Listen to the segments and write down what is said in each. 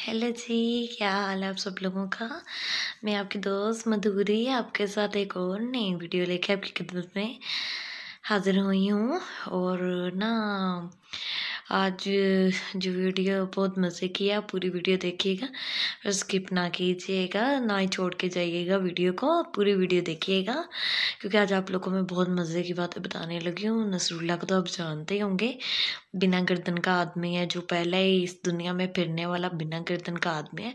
hello जी क्या हाल है आप सब लोगों का मैं आपकी दोस्त मधुरी आपके साथ एक और नई वीडियो लेके आपकी खिदमत में हाज़िर हुई हूँ और ना आज जो वीडियो बहुत मज़े की है पूरी वीडियो देखिएगा स्किप ना कीजिएगा ना ही छोड़ के जाइएगा वीडियो को पूरी वीडियो देखिएगा क्योंकि आज आप लोगों में बहुत मज़े की बातें बताने लगी हूँ नसरुल्ला को तो आप जानते ही होंगे बिना गर्दन का आदमी है जो पहले ही इस दुनिया में फिरने वाला बिना गर्दन का आदमी है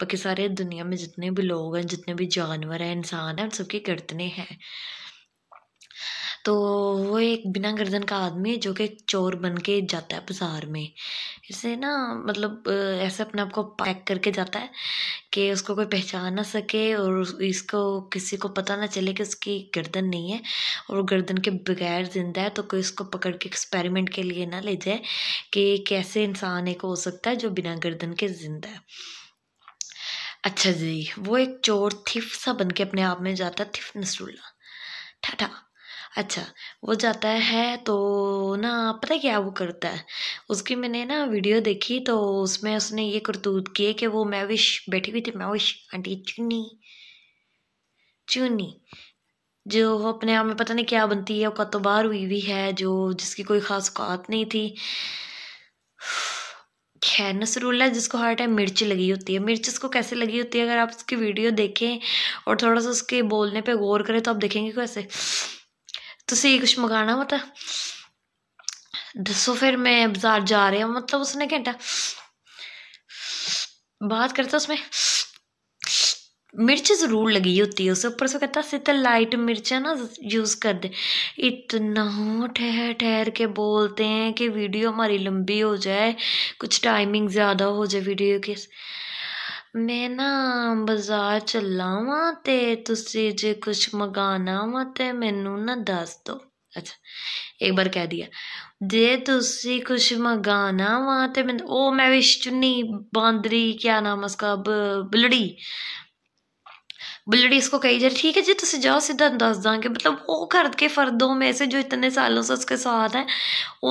बाकी सारे दुनिया में जितने भी लोग हैं जितने भी जानवर हैं इंसान हैं उन सबकी गर्दने हैं तो वो एक बिना गर्दन का आदमी है जो कि चोर बन के जाता है बाजार में इसे ना मतलब ऐसे अपने आप को पैक करके जाता है कि उसको कोई पहचान ना सके और इसको किसी को पता ना चले कि उसकी गर्दन नहीं है और गर्दन के बगैर जिंदा है तो कोई इसको पकड़ के एक्सपेरिमेंट के लिए ना ले जाए कि कैसे इंसान एक हो सकता है जो बिना गर्दन के जिंदा है अच्छा जी वो एक चोर थिफ सा बन के अपने आप में जाता है थिफ नसरुल्ला ठाठा अच्छा वो जाता है तो ना पता क्या वो करता है उसकी मैंने ना वीडियो देखी तो उसमें उसने ये करतूत किए कि वो मैविश बैठी हुई थी मैविश आंटी चुनी चुनी जो अपने आप में पता नहीं क्या बनती है वो कत बाहर हुई हुई है जो जिसकी कोई ख़ास औकात नहीं थी खैर नसरुल्ला जिसको हर टाइम मिर्च लगी होती है मिर्च इसको कैसे लगी होती है अगर आप उसकी वीडियो देखें और थोड़ा सा उसके बोलने पे गौर करें तो आप देखेंगे कैसे ਤੁਸੀਂ कुछ मंगाना मत दसो फिर मैं बाजार जा रहा हूं मतलब उसने घंटा बात करता उसमें मिर्च ज़रूर लगी होती है उसे ऊपर से कहता सिर्फ लाइट मिर्च है ना यूज़ कर दे इतना ठहर ठहर के बोलते हैं कि वीडियो हमारी लंबी हो जाए कुछ टाइमिंग ज़्यादा हो जाए वीडियो की ਮੈਂ ਨਾ ਬਾਜ਼ਾਰ ਚੱਲਾ ਵਾਂ ਤੇ ਤੁਸੀਂ ਜੇ ਕੁਛ ਮੰਗਾਣਾ ਵਾ ਤੇ ਮੈਨੂੰ ਨਾ ਦੱਸ ਦਿਓ ਅੱਛਾ ਇੱਕ ਵਾਰ ਕਹਿ ਦਿਆ ਜੇ ਤੁਸੀਂ ਕੁਛ ਮੰਗਾਣਾ ਵਾ ਤੇ ਮੈਂ ਉਹ ਮੈਂ ਵਿਸ਼ ਚੁੰਨੀ ਬਾਂਦਰੀ ਕਿਆ ਨਾਮ ਉਸਕਾ ਬਲੜੀ बुलड़ी को कही जा रही ठीक है जी तुम जाओ सीधा दस देंगे मतलब वो घर के फर्दों में से जो इतने सालों से उसके साथ हैं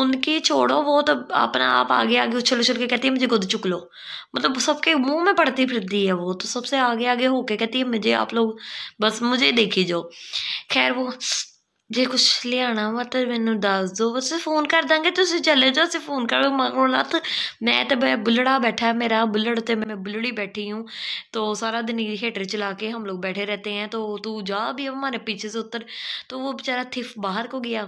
उनकी छोड़ो वो तो अपना आप आगे आगे उछल उछल के कहती है मुझे खुद चुक लो मतलब सबके मुंह में पड़ती फिरती है वो तो सबसे आगे आगे होके कहती है मुझे आप लोग बस मुझे देखी जाओ खैर वो जो कुछ लिया वा तो मैं दस ਦਿਓ ਅਸੀਂ ਫੋਨ ਕਰ ਦਾਂਗੇ ਤੁਸੀਂ ਚਲੇ ਜਾਓ ਅਸੀਂ ਫੋਨ ਕਰੋ ਮਗਰੋਂ मैं तो बुलड़ा बैठा है मेरा बुलड़ तो मैं बुल्लड़ी बैठी हूँ तो सारा दिन हीटर चला के हम लोग बैठे रहते हैं तो तू जा भी अब हमारे पीछे से उतर तो वो बेचारा थिफ बाहर को गया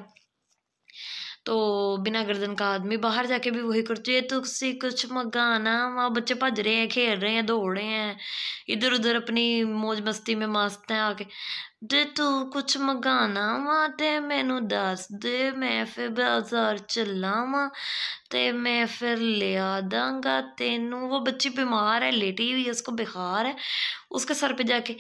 तो बिना गर्दन का आदमी बाहर जाके भी वही करती है तो कुछ मगाना वहाँ बच्चे भज रहे हैं खेल रहे हैं दौड़ रहे हैं इधर उधर अपनी मौज मस्ती में मस्त हैं आके ਤੇ ਤੂੰ ਕੁਛ ਮੰਗਾਣਾ ਵਾ मैनू दस दे मैं फिर बाजार चला ਚੱਲਾਵਾਂ मैं फिर ਫਿਰ ਲਿਆ ਦਾਂਗਾ तेनू वो बच्ची बीमार है लेटी हुई है उसको बुखार है उसके सर पे जाके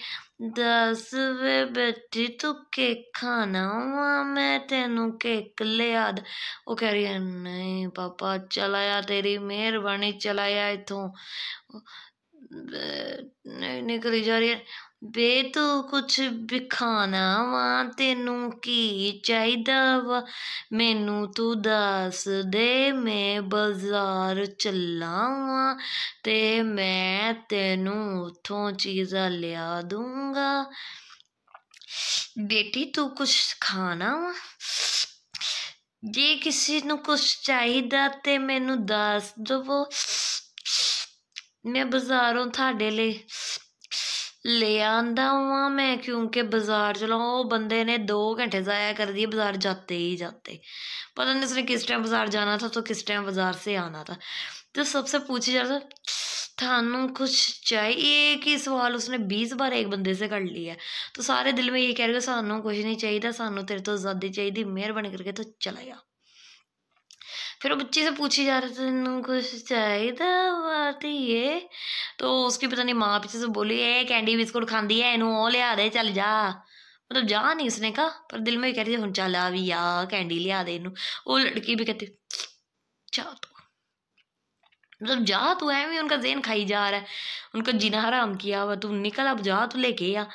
ਦੱਸ ਵੇ ਬੱਚੀ ਤੂੰ ਕੇਕ ਖਾਣਾ ਵਾ ਮੈਂ ਤੈਨੂੰ ਕੇਕ ਲਿਆ ਦ ਉਹ ਕਹਿ ਰਹੀ ਹੈ ਨਹੀਂ ਪਾਪਾ ਚਲਾਇਆ ਆ ਤੇਰੀ ਮਿਹਰਬਾਨੀ ਚਲਾਇਆ ਆ ਨਹੀਂ ਨਿਕਲੀ ਜਾ ਰਹੀ ਹੈ बे तू कुछ बिखाना वा तेनू की चाहदा वा मैनू तू दस दे मैं बाजार चला वा ते मैं तेनू उतों चीज़ा लिया दूंगा बेटी तू कुछ खाना वा जे किसी कुछ चाहदा तो मैनू दस दवो मैं बाजारों थोड़े लिए ले आंदा वहाँ मैं क्योंकि बाज़ार चलो वो बंदे ने दो घंटे ज़ाया कर दिए बाज़ार जाते ही जाते पता नहीं उसने किस टाइम बाज़ार जाना था तो किस टाइम बाज़ार से आना था तो सबसे पूछ जा रहा था थानू कुछ चाहिए एक ही सवाल उसने बीस बार एक बंदे से कर लिया है तो सारे दिल में ये कह रहे सानू कुछ नहीं चाहिए सानू तेरे तो आज़ादी चाहिए मेहरबानी करके तो चला जा फिर वो बच्चे से पूछी जा रहे थे कुछ चाहिए आती है तो उसकी पता नहीं माँ पीछे से बोली ए कैंडी बिस्कुट खाती है इनू ओ लिया दे चल जा मतलब जा नहीं उसने कहा पर दिल में कह रही थी हूँ चल आ भी आ कैंडी लिया दे इनू वो लड़की भी कहती जा तू मतलब जा तू है भी उनका जेन खाई जा रहा है उनका जीना हराम किया हुआ तू निकल अब जा तू लेके आ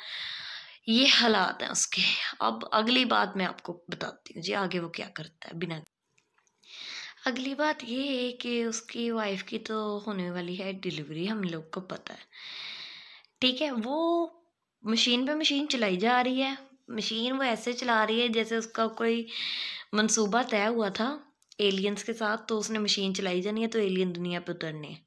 ये हालात हैं उसके अब अगली बात मैं आपको बताती हूँ जी आगे वो क्या करता है बिना अगली बात ये है कि उसकी वाइफ की तो होने वाली है डिलीवरी हम लोग को पता है ठीक है वो मशीन पे मशीन चलाई जा रही है मशीन वो ऐसे चला रही है जैसे उसका कोई मंसूबा तय हुआ था एलियंस के साथ तो उसने मशीन चलाई जानी है तो एलियन दुनिया पे उतरने हैं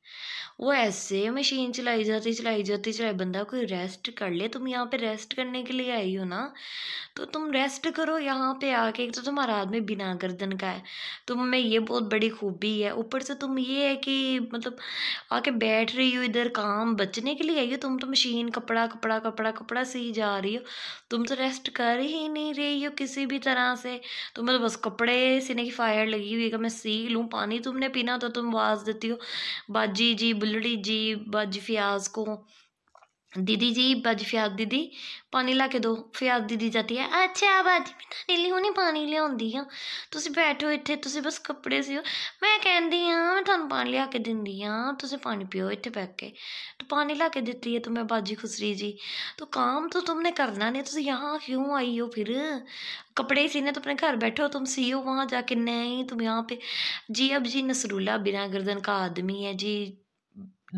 वो ऐसे मशीन चलाई जाती चलाई जाती चलाई बंदा कोई रेस्ट कर ले तुम यहाँ पे रेस्ट करने के लिए आई हो ना तो तुम रेस्ट करो यहाँ पे आके एक तो तुम्हारा आदमी बिना गर्दन का है तुम में ये बहुत बड़ी खूबी है ऊपर से तुम ये है कि मतलब आके बैठ रही हो इधर काम बचने के लिए आई हो तुम तो मशीन कपड़ा कपड़ा कपड़ा कपड़ा सी जा रही हो तुम तो रेस्ट कर ही नहीं रही हो किसी भी तरह से तुम्हें तो बस कपड़े सीने की फायर लगी हुई कहिएगा मैं सीख लूँ पानी तुमने पीना तो तुम आवाज़ देती हो बाजी जी बुलड़ी जी बाजी फियाज को দিদিજી বাজ ফিয়াদ দিদি পানি লাকে দো ফিয়াদ দিদি جاتی হ আচ্ছা বাজি দিলি হুনি পানি ल्याوندی হ তুসি بیٹھো ইথে তুসি বস কাপড়ে সিও ম্যায় কিন্দি হঁ মঁ থানু পানি লাকে দিন্দিয়া তুসি পানি পিও ইথে বেকে তো পানি লাকে দিতি এ তো ম্যায় বাজি খুসরি জি তো কাম তো তুমনে করনা নে তুসি ইয়াহা কিউ আইও ফির কাপড়ে সি নে তো তprene ঘর বেঠো তুম সিও ওয়াহা যা কিনে তুমি ইয়াহা পে জি আব জি নসরুল্লাহ বিনা গর্দন কা aadmi এ জি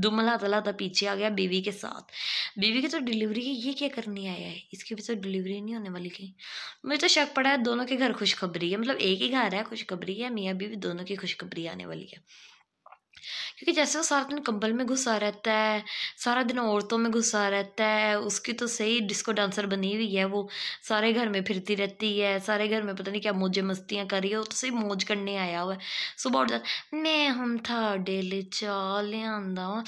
दुमला था पीछे आ गया बीवी के साथ बीवी के तो डिलीवरी है ये क्या करने आया है इसकी भी तो डिलीवरी नहीं होने वाली कहीं मुझे तो शक पड़ा है दोनों के घर खुशखबरी है मतलब एक ही घर है खुशखबरी है मियाँ बीवी दोनों की खुशखबरी आने वाली है क्योंकि जैसे वो सारा दिन कंबल में घुसा रहता है सारा दिन औरतों में घुसा रहता है उसकी तो सही डिस्को डांसर बनी हुई है वो सारे घर में फिरती रहती है सारे घर में पता नहीं क्या मौजे मस्तियाँ कर रही है वो तो सही मौज करने आया हुआ है सुबह उठ जाता मैं हम था डेली चाल आंदा वा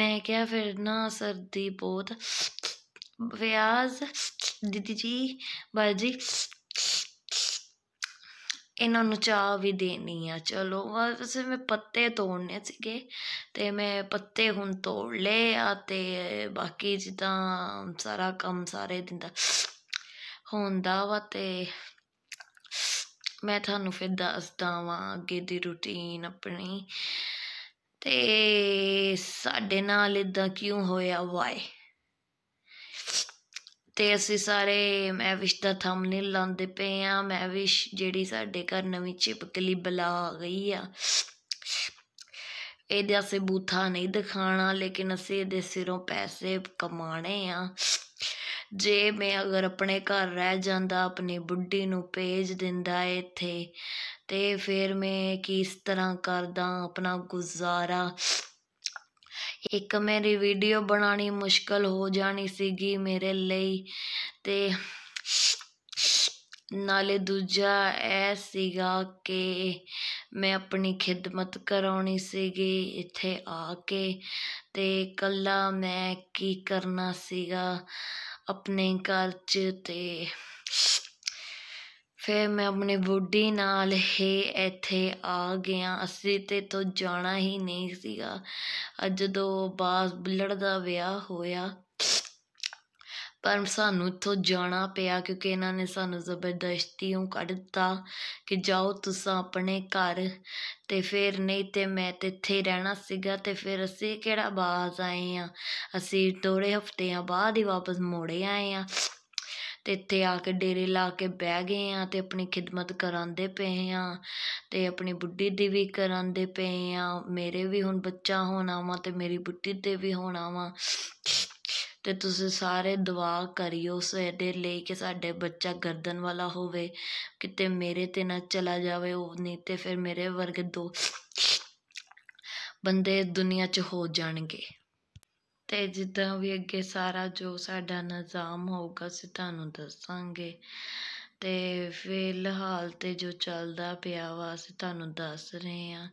मैं क्या फिर ना सर्दी बहुत व्याज दीदी जी बाजी ਇਹਨਾਂ ਨੂੰ ਚਾਹ ਵੀ ਦੇਣੀ ਆ ਚਲੋ ਵਸੇ ਮੈਂ ਪੱਤੇ ਤੋੜਨੇ ਸੀਗੇ ਤੇ ਮੈਂ ਪੱਤੇ ਹੁਣ ਤੋੜ ਲਏ ਆ ਤੇ ਬਾਕੀ ਜਿੱਦਾਂ ਸਾਰਾ ਕੰਮ ਸਾਰੇ ਦਿਨ ਦਾ ਹੁੰਦਾ ਵਾ ਤੇ ਮੈਂ ਤੁਹਾਨੂੰ ਫਿਰ ਦੱਸਦਾ ਵਾਂ ਅੱਗੇ ਦੀ ਰੁਟੀਨ ਆਪਣੀ ਤੇ ਸਾਡੇ ਨਾਲ ਇਦਾਂ ਕਿਉਂ ਹੋਇਆ ਵਾਏ ਤੇ ਅਸੀਂ ਸਾਰੇ ਵਿਸ਼ ਦਾ ਥੰਬਨੇਲ ਲਾਉਂਦੇ ਪਏ ਮੈਂ ਵਿਸ਼ ਜਿਹੜੀ ਸਾਡੇ ਘਰ ਨਵੀਂ ਚਿਪਕਲੀ ਬਲਾ ਆ ਗਈ ਆ ਇਹਦੇ ਅਸੇ ਬੂਥਾ ਨਹੀਂ ਦਿਖਾਣਾ ਲੇਕਿਨ ਅਸੀਂ ਇਹਦੇ ਸਿਰੋਂ ਪੈਸੇ ਕਮਾਣੇ ਆ ਜੇ ਮੈਂ ਅਗਰ ਆਪਣੇ ਘਰ ਰਹਿ ਜਾਂਦਾ ਆਪਣੀ ਬੁੱਢੀ ਨੂੰ ਭੇਜ ਦਿੰਦਾ ਇੱਥੇ ਤੇ ਫਿਰ ਮੈਂ ਕਿਸ ਤਰ੍ਹਾਂ ਕਰਦਾ ਆਪਣਾ ਗੁਜ਼ਾਰਾ ਇੱਕ ਮੇਰੀ ਵੀਡੀਓ ਬਣਾਣੀ ਮੁਸ਼ਕਲ ਹੋ ਜਾਣੀ ਸੀਗੀ ਮੇਰੇ ਲਈ ਤੇ ਨਾਲੇ ਦੂਜਾ ਐ ਸੀਗਾ ਕਿ ਮੈਂ ਆਪਣੀ ਖਿਦਮਤ ਕਰਾਉਣੀ ਸੀਗੀ ਇੱਥੇ ਆ ਕੇ ਤੇ ਕੱਲਾ ਮੈਂ ਕੀ ਕਰਨਾ ਸੀਗਾ ਆਪਣੇ ਘਰ 'ਚ ਤੇ ਫਿਰ ਮੈਂ ਆਪਣੇ ਬੁੱਢੀ ਨਾਲ ਹੀ ਇੱਥੇ ਆ ਗਿਆ ਅਸੀਂ ਤੇ ਤੋਂ ਜਾਣਾ ਹੀ ਨਹੀਂ ਸੀਗਾ ਜਦੋਂ ਬਾਸ ਬੁੱਲੜ ਦਾ ਵਿਆਹ ਹੋਇਆ ਪਰ ਸਾਨੂੰ ਇੱਥੋਂ ਜਾਣਾ ਪਿਆ ਕਿਉਂਕਿ ਇਹਨਾਂ ਨੇ ਸਾਨੂੰ ਜ਼ਬਰਦਸਤੀਓਂ ਕੱਢ ਦਿੱਤਾ ਕਿ ਜਾਓ ਤੁਸੀਂ ਆਪਣੇ ਘਰ ਤੇ ਫਿਰ ਨਹੀਂ ਤੇ ਮੈਂ ਤੇ ਇੱਥੇ ਰਹਿਣਾ ਸੀਗਾ ਤੇ ਫਿਰ ਅਸੀਂ ਕਿਹੜਾ ਬਾਜ਼ ਆਏ ਆ ਅਸੀਂ ਥੋੜੇ ਹਫ਼ਤੇ ਬਾਅਦ ਹੀ ਵਾਪਸ ਮੋੜੇ ਆਏ ਆ ਤੇ ਇੱਥੇ ਆ ਕੇ ਡੇਰੇ ਲਾ ਕੇ ਬਹਿ ਗਏ ਆ ਤੇ ਆਪਣੀ ਖਿਦਮਤ ਕਰਾਉਂਦੇ ਪਏ ਆ ਤੇ ਆਪਣੀ ਬੁੱਢੀ ਦੀ ਵੀ ਕਰਾਉਂਦੇ ਪਏ ਆ ਮੇਰੇ ਵੀ ਹੁਣ ਬੱਚਾ ਹੋਣਾ ਵਾ ਤੇ ਮੇਰੀ ਬੁੱਢੀ ਤੇ ਵੀ ਹੋਣਾ ਵਾ ਤੇ ਤੁਸੀਂ ਸਾਰੇ ਦੁਆ ਕਰਿਓ ਸਾਡੇ ਲਈ ਕਿ ਸਾਡੇ ਬੱਚਾ ਗਰਦਨ ਵਾਲਾ ਹੋਵੇ ਕਿਤੇ ਮੇਰੇ 'ਤੇ ਨਾ ਚਲਾ ਜਾਵੇ ਉਹ ਨਹੀਂ ਤੇ ਫਿਰ ਮੇਰੇ ਵਰਗੇ ਦੋ ਬੰਦੇ ਦੁਨੀਆ 'ਚ ਹੋ ਜਾਣਗੇ ਤੇ ਜਿੱਦਾਂ ਵੀ ਅੱਗੇ ਸਾਰਾ ਜੋ ਸਾਡਾ ਨਿਜ਼ਾਮ ਹੋਊਗਾ ਸੇ ਤੁਹਾਨੂੰ ਦੱਸਾਂਗੇ ਤੇ ਫਿਲਹਾਲ ਤੇ ਜੋ ਚੱਲਦਾ ਪਿਆ ਵਾ ਅਸੀਂ ਤੁਹਾਨੂੰ ਦੱਸ ਰਹੇ ਆ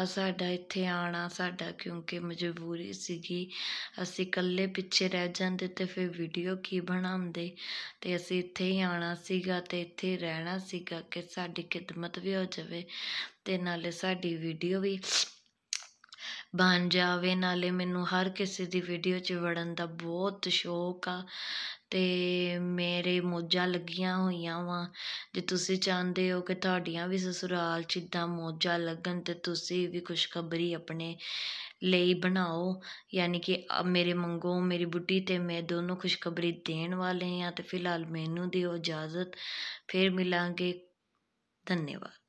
ਆ ਸਾਡਾ ਇੱਥੇ ਆਣਾ ਸਾਡਾ ਕਿਉਂਕਿ ਮਜਬੂਰੀ ਸੀਗੀ ਅਸੀਂ ਇਕੱਲੇ ਪਿੱਛੇ ਰਹਿ ਜਾਂਦੇ ਤੇ ਫਿਰ ਵੀਡੀਓ ਕੀ ਬਣਾਉਂਦੇ ਤੇ ਅਸੀਂ ਇੱਥੇ ਹੀ ਆਣਾ ਸੀਗਾ ਤੇ ਇੱਥੇ ਰਹਿਣਾ ਸੀਗਾ ਕਿ ਸਾਡੀ ਖਿਦਮਤ ਵੀ ਹੋ ਜਾਵੇ ਤੇ ਨਾਲੇ ਸਾਡੀ ਵੀਡੀਓ ਵੀ ਬਣ ਜਾਵੇ ਨਾਲੇ ਮੈਨੂੰ ਹਰ ਕਿਸੇ ਦੀ ਵੀਡੀਓ 'ਚ ਵੜਨ ਦਾ ਬਹੁਤ ਸ਼ੌਕ ਆ ਤੇ ਮੇਰੇ ਮੋਜਾਂ ਲੱਗੀਆਂ ਹੋਈਆਂ ਵਾਂ ਜੇ ਤੁਸੀਂ ਚਾਹੁੰਦੇ ਹੋ ਕਿ ਤੁਹਾਡੀਆਂ ਵੀ ਸਸੁਰਾਲ 'ਚ ਇਦਾਂ ਮੋਜਾਂ ਲੱਗਣ ਤੇ ਤੁਸੀਂ ਵੀ ਖੁਸ਼ਖਬਰੀ ਆਪਣੇ ਲਈ ਬਣਾਓ ਯਾਨੀ ਕਿ ਮੇਰੇ ਮੰਗੋ ਮੇਰੀ ਬੁੱਢੀ ਤੇ ਮੈਂ ਦੋਨੋਂ ਖੁਸ਼ਖਬਰੀ ਦੇਣ ਵਾਲੇ ਆ ਤੇ ਫਿਲਹਾਲ ਮੈਨੂੰ ਦਿਓ ਇਜਾਜ਼ਤ ਫਿਰ ਮਿਲਾਂਗੇ ਧੰਨਵਾਦ